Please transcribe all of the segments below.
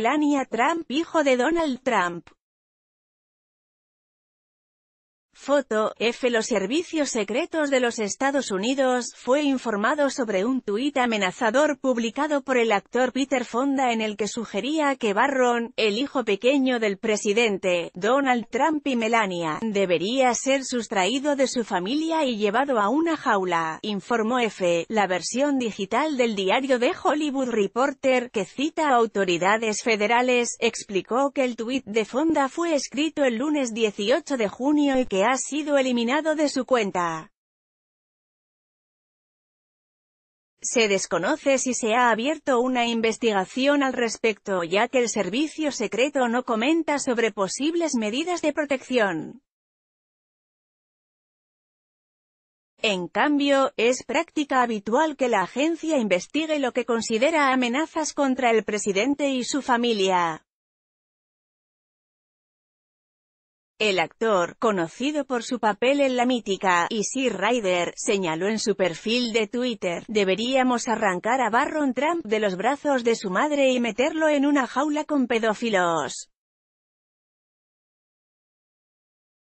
Melania Trump, hijo de Donald Trump. Foto, F. Los servicios secretos de los Estados Unidos, fue informado sobre un tuit amenazador publicado por el actor Peter Fonda en el que sugería que Barron, el hijo pequeño del presidente, Donald Trump y Melania, debería ser sustraído de su familia y llevado a una jaula, informó F. La versión digital del diario de Hollywood Reporter, que cita a autoridades federales, explicó que el tuit de Fonda fue escrito el lunes 18 de junio y que ha sido eliminado de su cuenta. Se desconoce si se ha abierto una investigación al respecto ya que el servicio secreto no comenta sobre posibles medidas de protección. En cambio, es práctica habitual que la agencia investigue lo que considera amenazas contra el presidente y su familia. El actor, conocido por su papel en la mítica Easy Rider, señaló en su perfil de Twitter, deberíamos arrancar a Barron Trump de los brazos de su madre y meterlo en una jaula con pedófilos.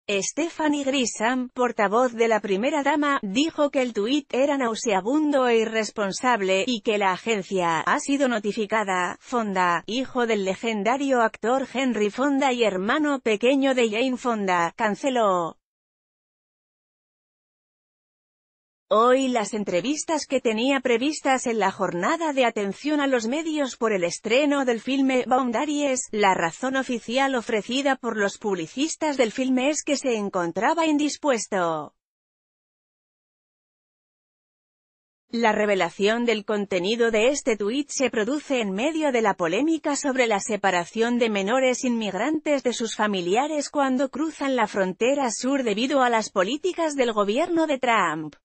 Stephanie Grisham, portavoz de la primera dama, dijo que el tuit era nauseabundo e irresponsable, y que la agencia ha sido notificada. Fonda, hijo del legendario actor Henry Fonda y hermano pequeño de Jane Fonda, canceló Hoy las entrevistas que tenía previstas en la jornada de atención a los medios por el estreno del filme Boundaries, la razón oficial ofrecida por los publicistas del filme es que se encontraba indispuesto. La revelación del contenido de este tuit se produce en medio de la polémica sobre la separación de menores inmigrantes de sus familiares cuando cruzan la frontera sur debido a las políticas del gobierno de Trump.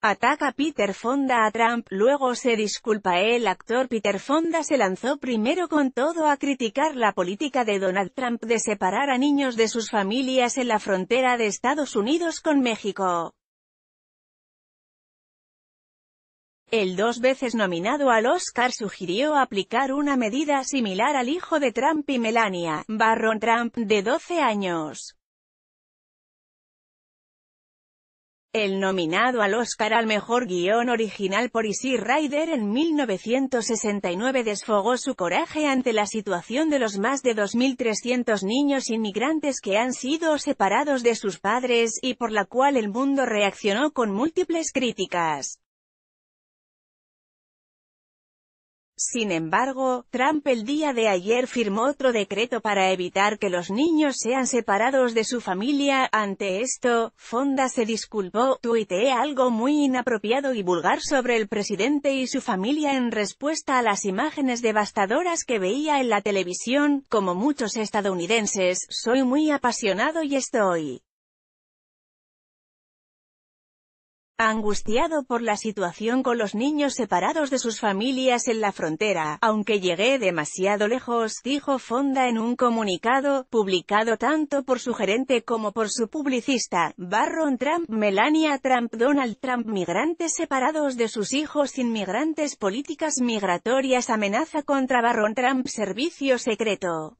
Ataca Peter Fonda a Trump, luego se disculpa el actor Peter Fonda se lanzó primero con todo a criticar la política de Donald Trump de separar a niños de sus familias en la frontera de Estados Unidos con México. El dos veces nominado al Oscar sugirió aplicar una medida similar al hijo de Trump y Melania, Barron Trump, de 12 años. El nominado al Oscar al mejor guión original por Easy Rider en 1969 desfogó su coraje ante la situación de los más de 2.300 niños inmigrantes que han sido separados de sus padres, y por la cual el mundo reaccionó con múltiples críticas. Sin embargo, Trump el día de ayer firmó otro decreto para evitar que los niños sean separados de su familia. Ante esto, Fonda se disculpó, tuiteé algo muy inapropiado y vulgar sobre el presidente y su familia en respuesta a las imágenes devastadoras que veía en la televisión. Como muchos estadounidenses, soy muy apasionado y estoy Angustiado por la situación con los niños separados de sus familias en la frontera, aunque llegué demasiado lejos, dijo Fonda en un comunicado, publicado tanto por su gerente como por su publicista, Barron Trump, Melania Trump, Donald Trump, migrantes separados de sus hijos, inmigrantes, políticas migratorias, amenaza contra Barron Trump, servicio secreto.